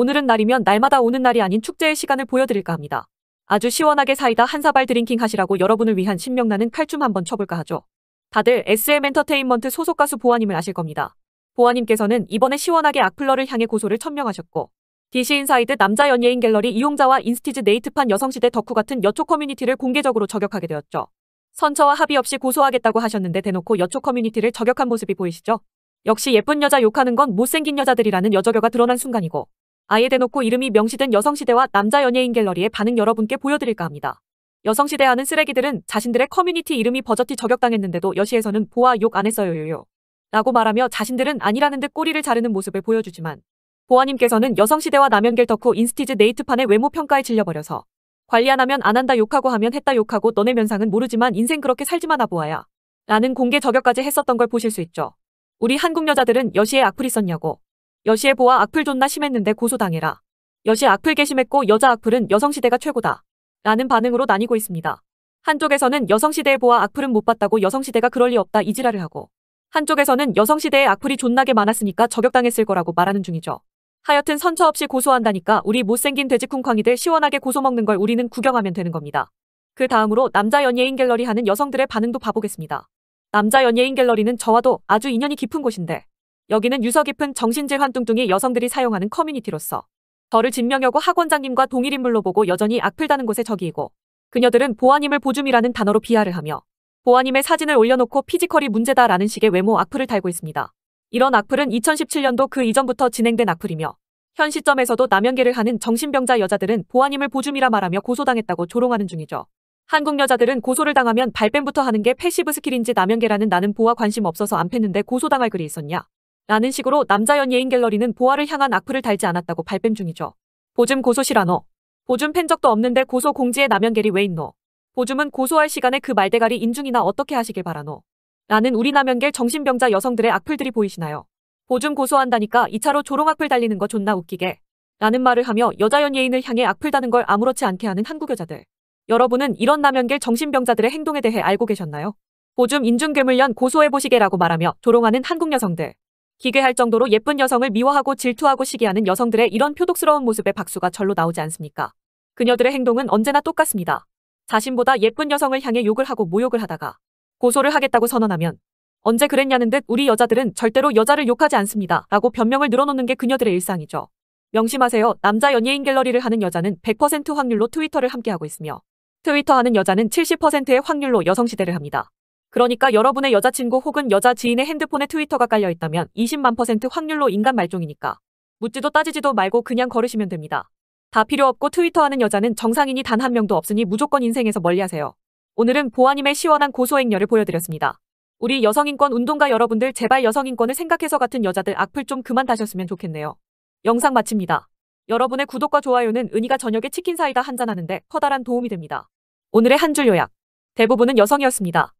오늘은 날이면 날마다 오는 날이 아닌 축제의 시간을 보여드릴까 합니다. 아주 시원하게 사이다 한 사발 드링킹 하시라고 여러분을 위한 신명나는 칼춤 한번 쳐볼까 하죠. 다들 SM 엔터테인먼트 소속 가수 보아님을 아실 겁니다. 보아님께서는 이번에 시원하게 악플러를 향해 고소를 천명하셨고 DC 인사이드 남자 연예인 갤러리 이용자와 인스티즈 네이트판 여성시대 덕후 같은 여초 커뮤니티를 공개적으로 저격하게 되었죠. 선처와 합의 없이 고소하겠다고 하셨는데 대놓고 여초 커뮤니티를 저격한 모습이 보이시죠? 역시 예쁜 여자 욕하는 건 못생긴 여자들이라는 여저교가 드러난 순간이고 아예 대놓고 이름이 명시된 여성시대와 남자 연예인 갤러리의 반응 여러분께 보여드릴까 합니다. 여성시대 하는 쓰레기들은 자신들의 커뮤니티 이름이 버젓이 저격당했는데도 여시에서는 보아 욕 안 했어요 요요. 라고 말하며 자신들은 아니라는 듯 꼬리를 자르는 모습을 보여주지만 보아님께서는 여성시대와 남연결 덕후 인스티즈 네이트판의 외모 평가에 질려버려서 관리 안 하면 안 한다 욕하고 하면 했다 욕하고 너네 면상은 모르지만 인생 그렇게 살지만 아보아야 라는 공개 저격까지 했었던 걸 보실 수 있죠. 우리 한국 여자들은 여시에 악플 이썼냐고 여시의보아 악플 존나 심했는데 고소당해라. 여시 악플 개심했고 여자 악플은 여성시대가 최고다. 라는 반응으로 나뉘고 있습니다. 한쪽에서는 여성시대의 보아 악플은 못 봤다고 여성시대가 그럴 리 없다 이지랄을 하고 한쪽에서는 여성시대의 악플이 존나게 많았으니까 저격당했을 거라고 말하는 중이죠. 하여튼 선처 없이 고소한다니까 우리 못생긴 돼지쿵쾅이들 시원하게 고소 먹는 걸 우리는 구경하면 되는 겁니다. 그 다음으로 남자 연예인 갤러리 하는 여성들의 반응도 봐보겠습니다. 남자 연예인 갤러리는 저와도 아주 인연이 깊은 곳인데 여기는 유서 깊은 정신질 환뚱뚱이 여성들이 사용하는 커뮤니티로서 저를 진명여고 학원장님과 동일인물로 보고 여전히 악플다는 곳에 적이이고 그녀들은 보아님을 보줌이라는 단어로 비하를 하며 보아님의 사진을 올려놓고 피지컬이 문제다라는 식의 외모 악플을 달고 있습니다. 이런 악플은 2017년도 그 이전부터 진행된 악플이며 현 시점에서도 남연계를 하는 정신병자 여자들은 보아님을 보줌이라 말하며 고소당했다고 조롱하는 중이죠. 한국 여자들은 고소를 당하면 발뺌부터 하는 게 패시브 스킬인지 남연계라는 나는 보아 관심 없어서 안 팼는데 고소당할 글이 있었냐. 라는 식으로 남자 연예인 갤러리는 보아를 향한 악플을 달지 않았다고 발뺌 중이죠. 보줌 고소시라노. 보줌팬 적도 없는데 고소 공지에 남연결이 왜 있노. 보줌은 고소할 시간에 그 말대가리 인중이나 어떻게 하시길 바라노. 라는 우리 남연결 정신병자 여성들의 악플들이 보이시나요? 보줌 고소한다니까 2차로 조롱 악플 달리는 거 존나 웃기게. 라는 말을 하며 여자 연예인을 향해 악플 다는 걸 아무렇지 않게 하는 한국 여자들. 여러분은 이런 남연계 정신병자들의 행동에 대해 알고 계셨나요? 보줌 인중괴물년 고소해보시게라고 말하며 조롱하는 한국 여성들. 기괴할 정도로 예쁜 여성을 미워하고 질투하고 시기하는 여성들의 이런 표독스러운 모습에 박수가 절로 나오지 않습니까? 그녀들의 행동은 언제나 똑같습니다. 자신보다 예쁜 여성을 향해 욕을 하고 모욕을 하다가 고소를 하겠다고 선언하면 언제 그랬냐는 듯 우리 여자들은 절대로 여자를 욕하지 않습니다. 라고 변명을 늘어놓는 게 그녀들의 일상이죠. 명심하세요. 남자 연예인 갤러리를 하는 여자는 100% 확률로 트위터를 함께하고 있으며 트위터 하는 여자는 70%의 확률로 여성시대를 합니다. 그러니까 여러분의 여자친구 혹은 여자 지인의 핸드폰에 트위터가 깔려있다면 20만 퍼센트 확률로 인간 말종이니까 묻지도 따지지도 말고 그냥 걸으시면 됩니다. 다 필요 없고 트위터하는 여자는 정상인이 단 한 명도 없으니 무조건 인생에서 멀리하세요. 오늘은 보아님의 시원한 고소행렬을 보여드렸습니다. 우리 여성인권 운동가 여러분들 제발 여성인권을 생각해서 같은 여자들 악플 좀 그만 다셨으면 좋겠네요. 영상 마칩니다. 여러분의 구독과 좋아요는 은희가 저녁에 치킨 사이다 한잔하는데 커다란 도움이 됩니다. 오늘의 한 줄 요약. 대부분은 여성이었습니다.